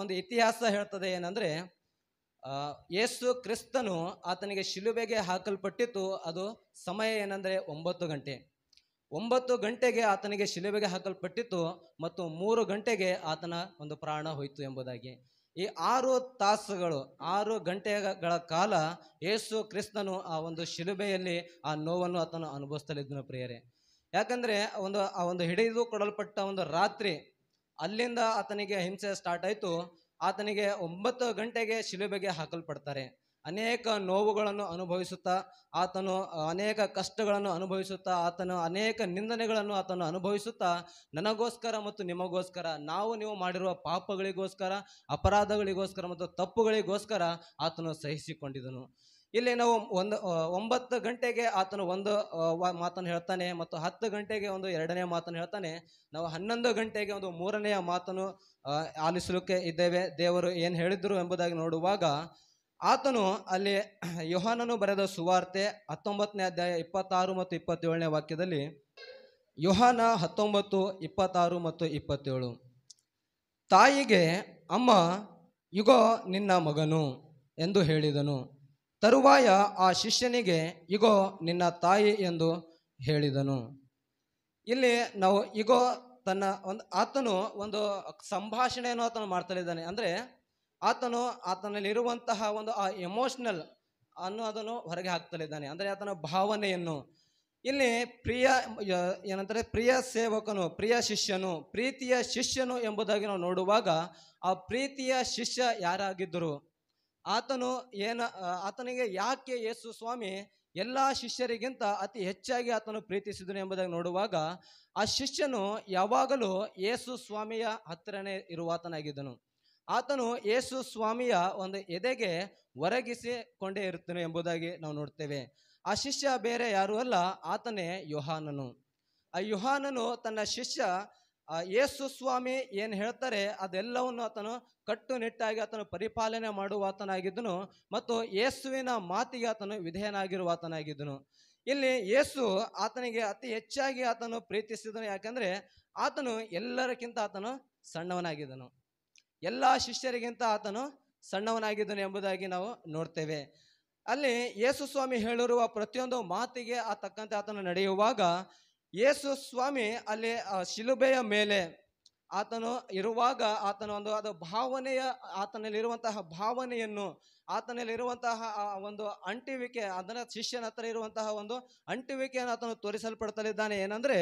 ಒಂದು ಇತಿಹಾಸ ಹೇಳ್ತದೆ ಏನಂದರೆ ಯೇಸು ಕ್ರಿಸ್ತನು ಆತನಿಗೆ ಶಿಲುಬೆಗೆ ಹಾಕಲ್ಪಟ್ಟಿತ್ತು ಅದು ಸಮಯ ಏನಂದ್ರೆ ಒಂಬತ್ತು ಗಂಟೆ ಒಂಬತ್ತು ಗಂಟೆಗೆ ಆತನಿಗೆ ಶಿಲುಬೆಗೆ ಹಾಕಲ್ಪಟ್ಟಿತ್ತು ಮತ್ತು ಮೂರು ಗಂಟೆಗೆ ಆತನ ಒಂದು ಪ್ರಾಣ ಹೋಯಿತು ಎಂಬುದಾಗಿ ಈ ಆರು ತಾಸುಗಳು ಆರು ಗಂಟೆಗಳ ಕಾಲ ಯೇಸು ಕ್ರಿಸ್ತನು ಆ ಒಂದು ಶಿಲುಬೆಯಲ್ಲಿ ಆ ನೋವನ್ನು ಆತನು ಅನುಭವಿಸ್ತಲಿದ್ದನು ಪ್ರಿಯರೇ ಯಾಕಂದ್ರೆ ಒಂದು ಆ ಒಂದು ಹಿಡಿದು ಕೊಡಲ್ಪಟ್ಟ ಒಂದು ರಾತ್ರಿ ಅಲ್ಲಿಂದ ಆತನಿಗೆ ಹಿಂಸೆ ಸ್ಟಾರ್ಟ್ ಆಯಿತು ಆತನಿಗೆ ಒಂಬತ್ತು ಗಂಟೆಗೆ ಶಿಲುಬೆಗೆ ಹಾಕಲ್ಪಡ್ತಾರೆ ಅನೇಕ ನೋವುಗಳನ್ನು ಅನುಭವಿಸುತ್ತಾ ಆತನು ಅನೇಕ ಕಷ್ಟಗಳನ್ನು ಅನುಭವಿಸುತ್ತಾ ಆತನು ಅನೇಕ ನಿಂದನೆಗಳನ್ನು ಆತನು ಅನುಭವಿಸುತ್ತಾ ನನಗೋಸ್ಕರ ಮತ್ತು ನಿಮಗೋಸ್ಕರ ನಾವು ನೀವು ಮಾಡಿರುವ ಪಾಪಗಳಿಗೋಸ್ಕರ ಅಪರಾಧಗಳಿಗೋಸ್ಕರ ಮತ್ತು ತಪ್ಪುಗಳಿಗೋಸ್ಕರ ಆತನು ಸಹಿಸಿಕೊಂಡಿದನು ಇಲ್ಲಿ ನಾವು ಒಂದು ಒಂಬತ್ತು ಗಂಟೆಗೆ ಆತನು ಒಂದು ಮಾತನ್ನು ಹೇಳ್ತಾನೆ ಮತ್ತು ಹತ್ತು ಗಂಟೆಗೆ ಒಂದು ಎರಡನೇ ಮಾತನ್ನು ಹೇಳ್ತಾನೆ ನಾವು ಹನ್ನೊಂದು ಗಂಟೆಗೆ ಒಂದು ಮೂರನೆಯ ಮಾತನ್ನು ಆಲಿಸಲಿಕ್ಕೆ ಇದ್ದೇವೆ ದೇವರು ಏನು ಹೇಳಿದ್ರು ಎಂಬುದಾಗಿ ನೋಡುವಾಗ ಆತನು ಅಲ್ಲಿ ಯೋಹಾನನು ಬರೆದ ಸುವಾರ್ತೆ ಹತ್ತೊಂಬತ್ತನೇ ಅಧ್ಯಾಯ ಇಪ್ಪತ್ತಾರು ಮತ್ತು ಇಪ್ಪತ್ತೇಳನೇ ವಾಕ್ಯದಲ್ಲಿ ಯೋಹಾನ ಹತ್ತೊಂಬತ್ತು ಇಪ್ಪತ್ತಾರು ಮತ್ತು ಇಪ್ಪತ್ತೇಳು ತಾಯಿಗೆ ಅಮ್ಮ ಯುಗೋ ನಿನ್ನ ಮಗನು ಎಂದು ಹೇಳಿದನು ತರುವಾಯ ಆ ಶಿಷ್ಯನಿಗೆ ಇಗೋ ನಿನ್ನ ತಾಯಿ ಎಂದು ಹೇಳಿದನು ಇಲ್ಲಿ ನಾವು ಇಗೋ ತನ್ನ ಒಂದು ಆತನು ಒಂದು ಸಂಭಾಷಣೆಯನ್ನು ಆತನು ಮಾಡ್ತಲಿದ್ದಾನೆ ಅಂದರೆ ಆತನು ಆತನಲ್ಲಿರುವಂತಹ ಒಂದು ಆ ಎಮೋಷ್ನಲ್ ಅನ್ನೋದನ್ನು ಹೊರಗೆ ಹಾಕ್ತಲಿದ್ದಾನೆ ಅಂದರೆ ಆತನ ಭಾವನೆಯನ್ನು ಇಲ್ಲಿ ಪ್ರಿಯ ಏನಂತಾರೆ ಪ್ರಿಯ ಸೇವಕನು ಪ್ರಿಯ ಶಿಷ್ಯನು ಪ್ರೀತಿಯ ಶಿಷ್ಯನು ಎಂಬುದಾಗಿ ನಾವು ನೋಡುವಾಗ ಆ ಪ್ರೀತಿಯ ಶಿಷ್ಯ ಯಾರಾಗಿದ್ದರು ಆತನು ಏನ ಆತನಿಗೆ ಯಾಕೆ ಯೇಸು ಸ್ವಾಮಿ ಎಲ್ಲ ಶಿಷ್ಯರಿಗಿಂತ ಅತಿ ಹೆಚ್ಚಾಗಿ ಆತನು ಪ್ರೀತಿಸಿದನು ಎಂಬುದಾಗಿ ನೋಡುವಾಗ ಆ ಶಿಷ್ಯನು ಯಾವಾಗಲೂ ಯೇಸು ಸ್ವಾಮಿಯ ಹತ್ತಿರನೇ ಇರುವಾತನಾಗಿದ್ದನು ಆತನು ಯೇಸು ಸ್ವಾಮಿಯ ಒಂದು ಎದೆಗೆ ಒರಗಿಸಿಕೊಂಡೇ ಇರುತ್ತನು ಎಂಬುದಾಗಿ ನಾವು ನೋಡ್ತೇವೆ ಆ ಶಿಷ್ಯ ಬೇರೆ ಯಾರೂ ಅಲ್ಲ ಆತನೇ ಯುಹಾನನು ಆ ಯುಹಾನನು ತನ್ನ ಶಿಷ್ಯ ಆ ಯೇಸು ಸ್ವಾಮಿ ಏನು ಹೇಳ್ತಾರೆ ಅದೆಲ್ಲವನ್ನು ಆತನು ಕಟ್ಟುನಿಟ್ಟಾಗಿ ಆತನು ಪರಿಪಾಲನೆ ಮಾಡುವ ಆತನಾಗಿದ್ದನು ಮತ್ತು ಯೇಸುವಿನ ಮಾತಿಗೆ ಆತನು ವಿಧೇಯನಾಗಿರುವ ಆತನಾಗಿದ್ದನು ಇಲ್ಲಿ ಯೇಸು ಆತನಿಗೆ ಅತಿ ಹೆಚ್ಚಾಗಿ ಆತನು ಪ್ರೀತಿಸಿದನು ಯಾಕಂದ್ರೆ ಆತನು ಎಲ್ಲರಕ್ಕಿಂತ ಆತನು ಸಣ್ಣವನಾಗಿದ್ದನು ಎಲ್ಲ ಶಿಷ್ಯರಿಗಿಂತ ಆತನು ಸಣ್ಣವನಾಗಿದ್ದನು ಎಂಬುದಾಗಿ ನಾವು ನೋಡ್ತೇವೆ ಅಲ್ಲಿ ಯೇಸು ಸ್ವಾಮಿ ಹೇಳಿರುವ ಪ್ರತಿಯೊಂದು ಮಾತಿಗೆ ಆ ತಕ್ಕಂತೆ ಆತನು ನಡೆಯುವಾಗ ಯೇಸು ಸ್ವಾಮಿ ಅಲ್ಲಿ ಶಿಲುಬೆಯ ಮೇಲೆ ಆತನು ಇರುವಾಗ ಆತನ ಒಂದು ಅದು ಭಾವನೆಯ ಆತನಲ್ಲಿರುವಂತಹ ಭಾವನೆಯನ್ನು ಆತನಲ್ಲಿರುವಂತಹ ಒಂದು ಅಂಟಿವಿಕೆ ಅದರ ಶಿಷ್ಯನ ಹತ್ರ ಇರುವಂತಹ ಒಂದು ಅಂಟಿವಿಕೆಯನ್ನು ಆತನು ತೋರಿಸಲ್ಪಡ್ತಲಿದ್ದಾನೆ ಏನಂದ್ರೆ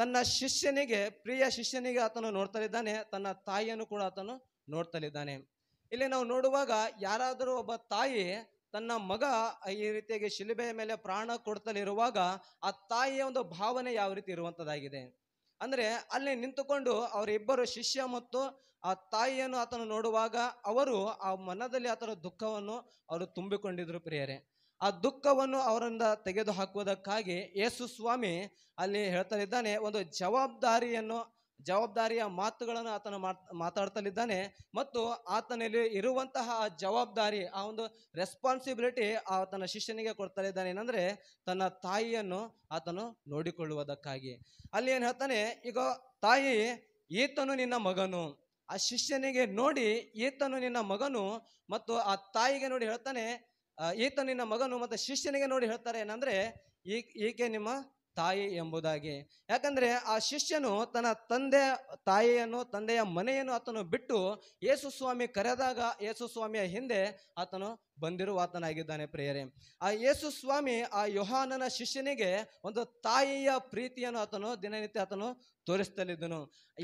ತನ್ನ ಶಿಷ್ಯನಿಗೆ ಪ್ರಿಯ ಶಿಷ್ಯನಿಗೆ ಆತನು ನೋಡ್ತಲಿದ್ದಾನೆ ತನ್ನ ತಾಯಿಯನ್ನು ಕೂಡ ಆತನು ನೋಡ್ತಲಿದ್ದಾನೆ ಇಲ್ಲಿ ನಾವು ನೋಡುವಾಗ ಯಾರಾದರೂ ಒಬ್ಬ ತಾಯಿ ತನ್ನ ಮಗ ಈ ರೀತಿಯಾಗಿ ಶಿಲುಬೆಯ ಮೇಲೆ ಪ್ರಾಣ ಕೊಡ್ತಲಿರುವಾಗ ಆ ತಾಯಿಯ ಒಂದು ಭಾವನೆ ಯಾವ ರೀತಿ ಇರುವಂಥದ್ದಾಗಿದೆ ಅಂದರೆ ಅಲ್ಲಿ ನಿಂತುಕೊಂಡು ಅವರಿಬ್ಬರು ಶಿಷ್ಯ ಮತ್ತು ಆ ತಾಯಿಯನ್ನು ಆತನು ನೋಡುವಾಗ ಅವರು ಆ ಮನದಲ್ಲಿ ಆತನ ದುಃಖವನ್ನು ಅವರು ತುಂಬಿಕೊಂಡಿದ್ರು ಪ್ರಿಯರೇ ಆ ದುಃಖವನ್ನು ಅವರಿಂದ ತೆಗೆದು ಹಾಕುವುದಕ್ಕಾಗಿ ಯೇಸು ಸ್ವಾಮಿ ಅಲ್ಲಿ ಹೇಳ್ತಾ ಇದ್ದಾನೆ ಒಂದು ಜವಾಬ್ದಾರಿಯನ್ನು ಜವಾಬ್ದಾರಿಯ ಮಾತುಗಳನ್ನು ಆತನ ಮಾತಾಡ್ತಲಿದ್ದಾನೆ ಮತ್ತು ಆತನಲ್ಲಿ ಇರುವಂತಹ ಜವಾಬ್ದಾರಿ ಆ ಒಂದು ರೆಸ್ಪಾನ್ಸಿಬಿಲಿಟಿ ಆತನ ಶಿಷ್ಯನಿಗೆ ಕೊಡ್ತಾ ಇದ್ದಾನೆ ಏನಂದ್ರೆ ತನ್ನ ತಾಯಿಯನ್ನು ಆತನು ನೋಡಿಕೊಳ್ಳುವುದಕ್ಕಾಗಿ ಅಲ್ಲಿ ಏನು ಹೇಳ್ತಾನೆ ಈಗ ತಾಯಿ ಈತನು ನಿನ್ನ ಮಗನು ಆ ಶಿಷ್ಯನಿಗೆ ನೋಡಿ ಈತನು ನಿನ್ನ ಮಗನು ಮತ್ತು ಆ ತಾಯಿಗೆ ನೋಡಿ ಹೇಳ್ತಾನೆ ಈತನು ನಿನ್ನ ಮಗನು ಮತ್ತು ಶಿಷ್ಯನಿಗೆ ನೋಡಿ ಹೇಳ್ತಾರೆ ಏನಂದ್ರೆ ಈ ಈಕೆ ನಿಮ್ಮ ತಾಯಿ ಎಂಬುದಾಗಿ ಯಾಕಂದ್ರೆ ಆ ಶಿಷ್ಯನು ತನ್ನ ತಂದೆ ತಾಯಿಯನ್ನು ತಂದೆಯ ಮನೆಯನ್ನು ಆತನು ಬಿಟ್ಟು ಯೇಸು ಸ್ವಾಮಿ ಕರೆದಾಗ ಯೇಸು ಸ್ವಾಮಿಯ ಹಿಂದೆ ಆತನು ಬಂದಿರುವ ಆತನಾಗಿದ್ದಾನೆ ಪ್ರಿಯರೇ ಆ ಯೇಸು ಸ್ವಾಮಿ ಆ ಯೋಹಾನನ ಶಿಷ್ಯನಿಗೆ ಒಂದು ತಾಯಿಯ ಪ್ರೀತಿಯನ್ನು ಆತನು ದಿನನಿತ್ಯ ಆತನು ತೋರಿಸ್ತಲಿದ್ದನು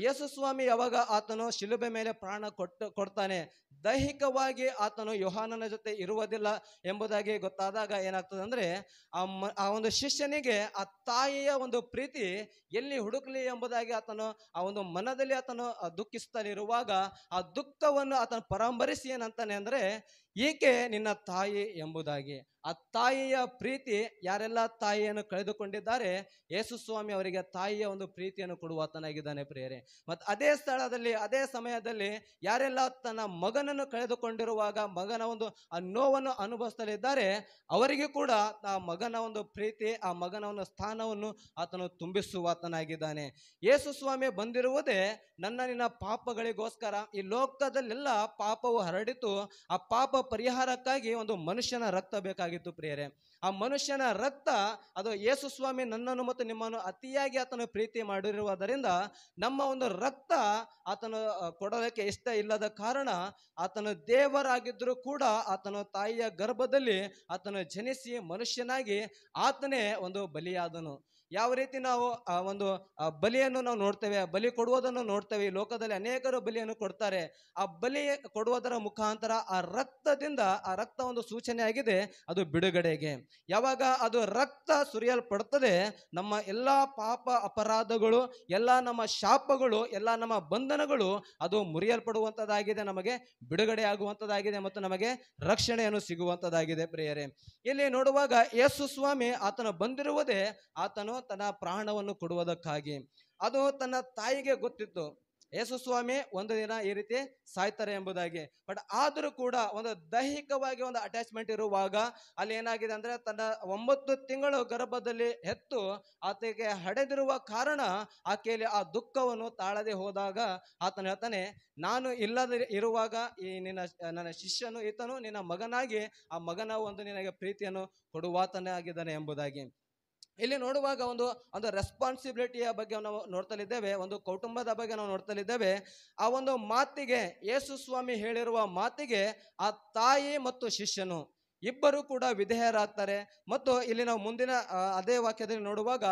ಯೇಸು ಸ್ವಾಮಿ ಯಾವಾಗ ಆತನು ಶಿಲುಬೆ ಮೇಲೆ ಪ್ರಾಣ ಕೊಟ್ಟು ಕೊಡ್ತಾನೆ ದೈಹಿಕವಾಗಿ ಆತನು ಯೋಹಾನನ ಜೊತೆ ಇರುವುದಿಲ್ಲ ಎಂಬುದಾಗಿ ಗೊತ್ತಾದಾಗ ಏನಾಗ್ತದೆ ಅಂದರೆ ಆ ಒಂದು ಶಿಷ್ಯನಿಗೆ ಆ ತಾಯಿಯ ಒಂದು ಪ್ರೀತಿ ಎಲ್ಲಿ ಹುಡುಕಲಿ ಎಂಬುದಾಗಿ ಆತನು ಆ ಒಂದು ಮನದಲ್ಲಿ ಆತನು ಇರುವಾಗ ಆ ದುಃಖವನ್ನು ಆತನು ಪರಾಂಬರಿಸಿ ಏನಂತಾನೆ ಅಂದರೆ ಈಕೆ ನಿನ್ನ ತಾಯಿ ಎಂಬುದಾಗಿ ಆ ತಾಯಿಯ ಪ್ರೀತಿ ಯಾರೆಲ್ಲ ತಾಯಿಯನ್ನು ಕಳೆದುಕೊಂಡಿದ್ದಾರೆ ಯೇಸು ಸ್ವಾಮಿ ಅವರಿಗೆ ತಾಯಿಯ ಒಂದು ಪ್ರೀತಿಯನ್ನು ಕೊಡುವತನಾಗಿದ್ದಾನೆ ಪ್ರಿಯರೇ ಮತ್ತು ಅದೇ ಸ್ಥಳದಲ್ಲಿ ಅದೇ ಸಮಯದಲ್ಲಿ ಯಾರೆಲ್ಲ ತನ್ನ ಮಗನನ್ನು ಕಳೆದುಕೊಂಡಿರುವಾಗ ಮಗನ ಒಂದು ಆ ನೋವನ್ನು ಅನುಭವಿಸಲಿದ್ದಾರೆ ಅವರಿಗೆ ಕೂಡ ಆ ಮಗನ ಒಂದು ಪ್ರೀತಿ ಆ ಮಗನ ಒಂದು ಸ್ಥಾನವನ್ನು ಆತನು ತುಂಬಿಸುವತನಾಗಿದ್ದಾನೆ ಯೇಸು ಸ್ವಾಮಿ ಬಂದಿರುವುದೇ ನನ್ನ ನಿನ್ನ ಪಾಪಗಳಿಗೋಸ್ಕರ ಈ ಲೋಕದಲ್ಲೆಲ್ಲ ಪಾಪವು ಹರಡಿತು ಆ ಪಾಪ ಪರಿಹಾರಕ್ಕಾಗಿ ಒಂದು ಮನುಷ್ಯನ ರಕ್ತ ಬೇಕಾಗಿತ್ತು ಪ್ರಿಯರೇ ಆ ಮನುಷ್ಯನ ರಕ್ತ ಅದು ಯೇಸು ಸ್ವಾಮಿ ನನ್ನನ್ನು ಮತ್ತು ನಿಮ್ಮನ್ನು ಅತಿಯಾಗಿ ಆತನು ಪ್ರೀತಿ ಮಾಡಿರುವುದರಿಂದ ನಮ್ಮ ಒಂದು ರಕ್ತ ಆತನು ಕೊಡೋದಕ್ಕೆ ಇಷ್ಟ ಇಲ್ಲದ ಕಾರಣ ಆತನು ದೇವರಾಗಿದ್ದರೂ ಕೂಡ ಆತನು ತಾಯಿಯ ಗರ್ಭದಲ್ಲಿ ಆತನು ಜನಿಸಿ ಮನುಷ್ಯನಾಗಿ ಆತನೇ ಒಂದು ಬಲಿಯಾದನು ಯಾವ ರೀತಿ ನಾವು ಆ ಒಂದು ಬಲಿಯನ್ನು ನಾವು ನೋಡ್ತೇವೆ ಬಲಿ ಕೊಡುವುದನ್ನು ನೋಡ್ತೇವೆ ಲೋಕದಲ್ಲಿ ಅನೇಕರು ಬಲಿಯನ್ನು ಕೊಡ್ತಾರೆ ಆ ಬಲಿ ಕೊಡುವುದರ ಮುಖಾಂತರ ಆ ರಕ್ತದಿಂದ ಆ ರಕ್ತ ಒಂದು ಸೂಚನೆ ಆಗಿದೆ ಅದು ಬಿಡುಗಡೆಗೆ ಯಾವಾಗ ಅದು ರಕ್ತ ಸುರಿಯಲ್ಪಡ್ತದೆ ನಮ್ಮ ಎಲ್ಲ ಪಾಪ ಅಪರಾಧಗಳು ಎಲ್ಲ ನಮ್ಮ ಶಾಪಗಳು ಎಲ್ಲ ನಮ್ಮ ಬಂಧನಗಳು ಅದು ಮುರಿಯಲ್ಪಡುವಂಥದ್ದಾಗಿದೆ ನಮಗೆ ಬಿಡುಗಡೆ ಆಗುವಂಥದ್ದಾಗಿದೆ ಮತ್ತು ನಮಗೆ ರಕ್ಷಣೆಯನ್ನು ಸಿಗುವಂಥದ್ದಾಗಿದೆ ಪ್ರಿಯರೇ ಇಲ್ಲಿ ನೋಡುವಾಗ ಯೇಸು ಸ್ವಾಮಿ ಆತನು ಬಂದಿರುವುದೇ ಆತನು ತನ್ನ ಪ್ರಾಣವನ್ನು ಕೊಡುವುದಕ್ಕಾಗಿ ಅದು ತನ್ನ ತಾಯಿಗೆ ಗೊತ್ತಿತ್ತು ಯೇಸು ಸ್ವಾಮಿ ಒಂದು ದಿನ ಈ ರೀತಿ ಸಾಯ್ತಾರೆ ಎಂಬುದಾಗಿ ಬಟ್ ಆದರೂ ಕೂಡ ಒಂದು ದೈಹಿಕವಾಗಿ ಒಂದು ಅಟ್ಯಾಚ್ಮೆಂಟ್ ಇರುವಾಗ ಅಲ್ಲಿ ಏನಾಗಿದೆ ಅಂದ್ರೆ ತನ್ನ ಒಂಬತ್ತು ತಿಂಗಳು ಗರ್ಭದಲ್ಲಿ ಹೆತ್ತು ಆತಗೆ ಹಡೆದಿರುವ ಕಾರಣ ಆಕೆಯಲ್ಲಿ ಆ ದುಃಖವನ್ನು ತಾಳದೆ ಹೋದಾಗ ಆತನ ಹೇಳ್ತಾನೆ ನಾನು ಇಲ್ಲದ ಇರುವಾಗ ಈ ನಿನ್ನ ನನ್ನ ಶಿಷ್ಯನು ಈತನು ನಿನ್ನ ಮಗನಾಗಿ ಆ ಮಗನ ಒಂದು ನಿನಗೆ ಪ್ರೀತಿಯನ್ನು ಕೊಡುವಾತನೇ ಆಗಿದ್ದಾನೆ ಎಂಬುದಾಗಿ ಇಲ್ಲಿ ನೋಡುವಾಗ ಒಂದು ಒಂದು ರೆಸ್ಪಾನ್ಸಿಬಿಲಿಟಿಯ ಬಗ್ಗೆ ನಾವು ನೋಡ್ತಲಿದ್ದೇವೆ ಒಂದು ಕೌಟುಂಬದ ಬಗ್ಗೆ ನಾವು ನೋಡ್ತಲಿದ್ದೇವೆ ಆ ಒಂದು ಮಾತಿಗೆ ಯೇಸು ಸ್ವಾಮಿ ಹೇಳಿರುವ ಮಾತಿಗೆ ಆ ತಾಯಿ ಮತ್ತು ಶಿಷ್ಯನು ಇಬ್ಬರು ಕೂಡ ವಿಧೇಯರಾಗ್ತಾರೆ ಮತ್ತು ಇಲ್ಲಿ ನಾವು ಮುಂದಿನ ಅದೇ ವಾಕ್ಯದಲ್ಲಿ ನೋಡುವಾಗ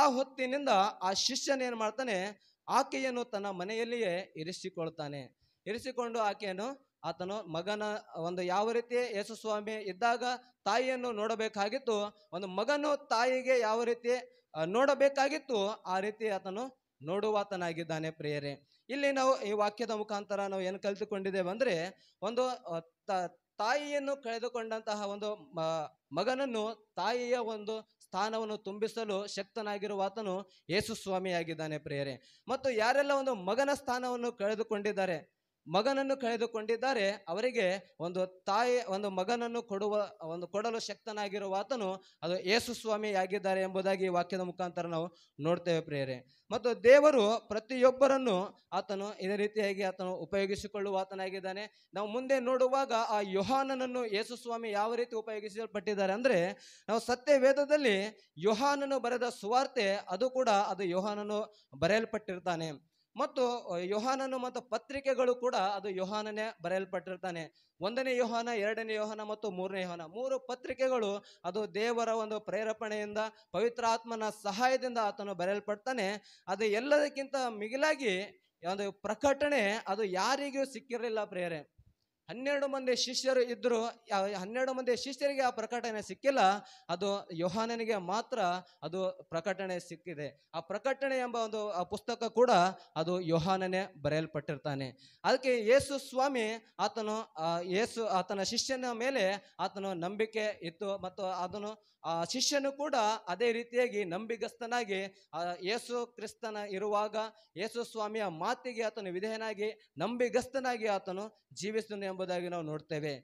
ಆ ಹೊತ್ತಿನಿಂದ ಆ ಶಿಷ್ಯನ ಏನು ಮಾಡ್ತಾನೆ ಆಕೆಯನ್ನು ತನ್ನ ಮನೆಯಲ್ಲಿಯೇ ಇರಿಸಿಕೊಳ್ತಾನೆ ಇರಿಸಿಕೊಂಡು ಆಕೆಯನ್ನು ಆತನು ಮಗನ ಒಂದು ಯಾವ ರೀತಿ ಯೇಸುಸ್ವಾಮಿ ಇದ್ದಾಗ ತಾಯಿಯನ್ನು ನೋಡಬೇಕಾಗಿತ್ತು ಒಂದು ಮಗನು ತಾಯಿಗೆ ಯಾವ ರೀತಿ ನೋಡಬೇಕಾಗಿತ್ತು ಆ ರೀತಿ ಆತನು ನೋಡುವಾತನಾಗಿದ್ದಾನೆ ಪ್ರಿಯರೇ ಇಲ್ಲಿ ನಾವು ಈ ವಾಕ್ಯದ ಮುಖಾಂತರ ನಾವು ಏನು ಕಲಿತುಕೊಂಡಿದ್ದೇವೆ ಅಂದ್ರೆ ಒಂದು ತಾಯಿಯನ್ನು ಕಳೆದುಕೊಂಡಂತಹ ಒಂದು ಮಗನನ್ನು ತಾಯಿಯ ಒಂದು ಸ್ಥಾನವನ್ನು ತುಂಬಿಸಲು ಶಕ್ತನಾಗಿರುವ ಆತನು ಯೇಸು ಸ್ವಾಮಿಯಾಗಿದ್ದಾನೆ ಪ್ರಿಯರೇ ಮತ್ತು ಯಾರೆಲ್ಲ ಒಂದು ಮಗನ ಸ್ಥಾನವನ್ನು ಕಳೆದುಕೊಂಡಿದ್ದಾರೆ ಮಗನನ್ನು ಕಳೆದುಕೊಂಡಿದ್ದಾರೆ ಅವರಿಗೆ ಒಂದು ತಾಯಿ ಒಂದು ಮಗನನ್ನು ಕೊಡುವ ಒಂದು ಕೊಡಲು ಶಕ್ತನಾಗಿರುವ ಆತನು ಅದು ಯೇಸು ಸ್ವಾಮಿಯಾಗಿದ್ದಾರೆ ಎಂಬುದಾಗಿ ವಾಕ್ಯದ ಮುಖಾಂತರ ನಾವು ನೋಡ್ತೇವೆ ಪ್ರಿಯರೇ ಮತ್ತು ದೇವರು ಪ್ರತಿಯೊಬ್ಬರನ್ನು ಆತನು ಇದೇ ರೀತಿಯಾಗಿ ಆತನು ಉಪಯೋಗಿಸಿಕೊಳ್ಳುವ ಆತನಾಗಿದ್ದಾನೆ ನಾವು ಮುಂದೆ ನೋಡುವಾಗ ಆ ಯುಹಾನನನ್ನು ಯೇಸು ಸ್ವಾಮಿ ಯಾವ ರೀತಿ ಉಪಯೋಗಿಸಲ್ಪಟ್ಟಿದ್ದಾರೆ ಅಂದರೆ ನಾವು ಸತ್ಯ ವೇದದಲ್ಲಿ ಯುಹಾನನ್ನು ಬರೆದ ಸುವಾರ್ತೆ ಅದು ಕೂಡ ಅದು ಯುಹಾನನ್ನು ಬರೆಯಲ್ಪಟ್ಟಿರ್ತಾನೆ ಮತ್ತು ಯೋಹಾನನು ಮತ್ತು ಪತ್ರಿಕೆಗಳು ಕೂಡ ಅದು ಯೋಹಾನನೇ ಬರೆಯಲ್ಪಟ್ಟಿರ್ತಾನೆ ಒಂದನೇ ಯೋಹಾನ ಎರಡನೇ ಯೋಹಾನ ಮತ್ತು ಮೂರನೇ ಯೋಹಾನ ಮೂರು ಪತ್ರಿಕೆಗಳು ಅದು ದೇವರ ಒಂದು ಪ್ರೇರೇಪಣೆಯಿಂದ ಪವಿತ್ರಾತ್ಮನ ಸಹಾಯದಿಂದ ಆತನು ಬರೆಯಲ್ಪಡ್ತಾನೆ ಅದು ಎಲ್ಲದಕ್ಕಿಂತ ಮಿಗಿಲಾಗಿ ಒಂದು ಪ್ರಕಟಣೆ ಅದು ಯಾರಿಗೂ ಸಿಕ್ಕಿರಲಿಲ್ಲ ಪ್ರೇರೆ ಹನ್ನೆರಡು ಮಂದಿ ಶಿಷ್ಯರು ಇದ್ದರು ಹನ್ನೆರಡು ಮಂದಿ ಶಿಷ್ಯರಿಗೆ ಆ ಪ್ರಕಟಣೆ ಸಿಕ್ಕಿಲ್ಲ ಅದು ಯೋಹಾನನಿಗೆ ಮಾತ್ರ ಅದು ಪ್ರಕಟಣೆ ಸಿಕ್ಕಿದೆ ಆ ಪ್ರಕಟಣೆ ಎಂಬ ಒಂದು ಪುಸ್ತಕ ಕೂಡ ಅದು ಯೋಹಾನನೇ ಬರೆಯಲ್ಪಟ್ಟಿರ್ತಾನೆ ಅದಕ್ಕೆ ಯೇಸು ಸ್ವಾಮಿ ಆತನು ಯೇಸು ಆತನ ಶಿಷ್ಯನ ಮೇಲೆ ಆತನು ನಂಬಿಕೆ ಇತ್ತು ಮತ್ತು ಅದನ್ನು ಆ ಶಿಷ್ಯನು ಕೂಡ ಅದೇ ರೀತಿಯಾಗಿ ನಂಬಿಗಸ್ತನಾಗಿ ಯೇಸು ಕ್ರಿಸ್ತನ ಇರುವಾಗ ಯೇಸು ಸ್ವಾಮಿಯ ಮಾತಿಗೆ ಆತನು ವಿಧೇಯನಾಗಿ ನಂಬಿಗಸ್ತನಾಗಿ ಆತನು ಜೀವಿಸುತ್ತಾನೆ ಎಂಬುದಾಗಿ ನಾವು ನೋಡ್ತೇವೆ